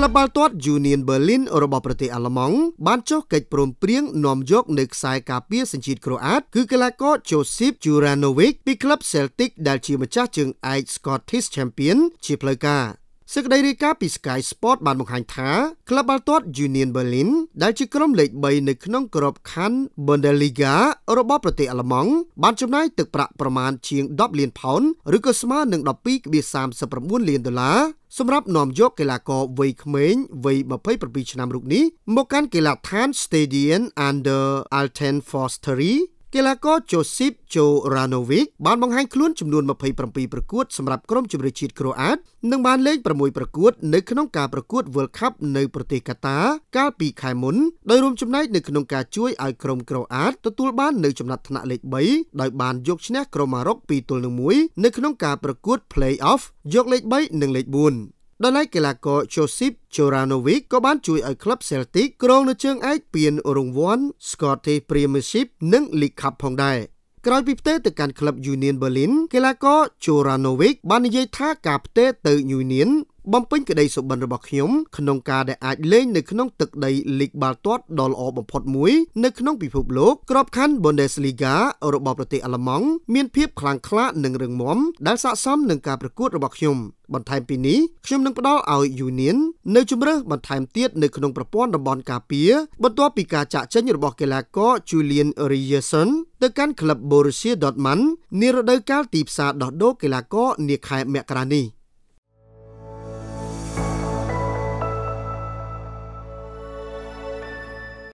ក្លឹបបាល់ទាត់ Union Berlin របស់ប្រទេសអាល្លឺម៉ង់បានចុះកិច្ចព្រមព្រៀងនាំយកនៅខ្សែការពារសញ្ជាតិក្រូអាតគឺកីឡាករ Josip Juranovic ពីក្លឹប Celtic ដែលជាម្ចាស់ជើងឯក Scottish Champion ជាផ្លូវការសេចក្តីរាយការណ៍ពី Sky Sport បានបង្ហាញថា ក្លឹបបាល់ទាត់ Union Berlin ដែលជាក្រុមលេខ3នៅក្នុងក្របខ័ណ្ឌ Bundesliga របស់ប្រទេសអាល្លឺម៉ង់បានចំណាយទឹកប្រាក់ប្រមាណជាង10លានផោនឬក៏ស្មើនឹង12.39លានដុល្លារសម្រាប់នាំយកកីឡាករវ័យក្មេងវ័យ27ឆ្នាំរូបនេះមកកាន់កីឡដ្ឋាន Stadion Under Alten Forstery កីឡាករ Josip Joranovic បានបង្ហាញខ្លួនចំនួន27ប្រកួតសម្រាប់ក្រុមជម្រើសជាតិក្រូអាត និងបានលេង6ប្រកួត នៅក្នុងការប្រកួត World Cup នៅប្រទេសកាតា កាលពីខែមុនដោយរួមចំណែកនៅក្នុងការជួយឲ្យក្រុមក្រូអាតទទួលបាននៅចំណាត់ថ្នាក់លេខ3ដោយបានយកឈ្នះក្រុមម៉ារ៉ុក2ទល់នឹង1នៅក្នុងការប្រកួត Play-off យកលេខ3និងលេខ4ដោយឡែកកីឡាករ Josip Joranovic ក៏បានជួយឲ្យក្លឹប Celtic គ្រងនៅជើងឯកពានរង្វាន់ Scottish Premiership និង League Cup ផងដែរក្រោយពីផ្ទេទៅកាន់ក្លឹប Union Berlin កីឡាករ Joranovic បាននិយាយថាការផ្ទេទៅ Union បំពេញក្តីសុបិនរបស់ខ្ញុំក្នុងការដែលអាចលេងនៅក្នុងទឹកដីលីកបាល់ទាត់ដ៏ល្អបំផុតមួយនៅក្នុងពិភពលោកក្របខ័ណ្ឌ Bundesliga របស់ប្រទេសអាល្លឺម៉ង់មានភាពខ្លាំងក្លានិងរឹងមាំដែលស័ក្តិសមនឹងការប្រកួតរបស់ខ្ញុំបន្ថែមពីនេះខ្ញុំនឹងផ្ដល់ឲ្យ Union នៅជម្រើសបន្ថែមទៀតនៅក្នុងប្រព័ន្ធតំបន់ការពារបន្ទាប់ពីការចាក់ចេញរបស់កីឡាករ Julian Ryerson ទៅកាន់ក្លឹប Borussia Dortmund នារដូវកាលទីផ្សារដោះដូរកីឡាករនាខែមករានេះ។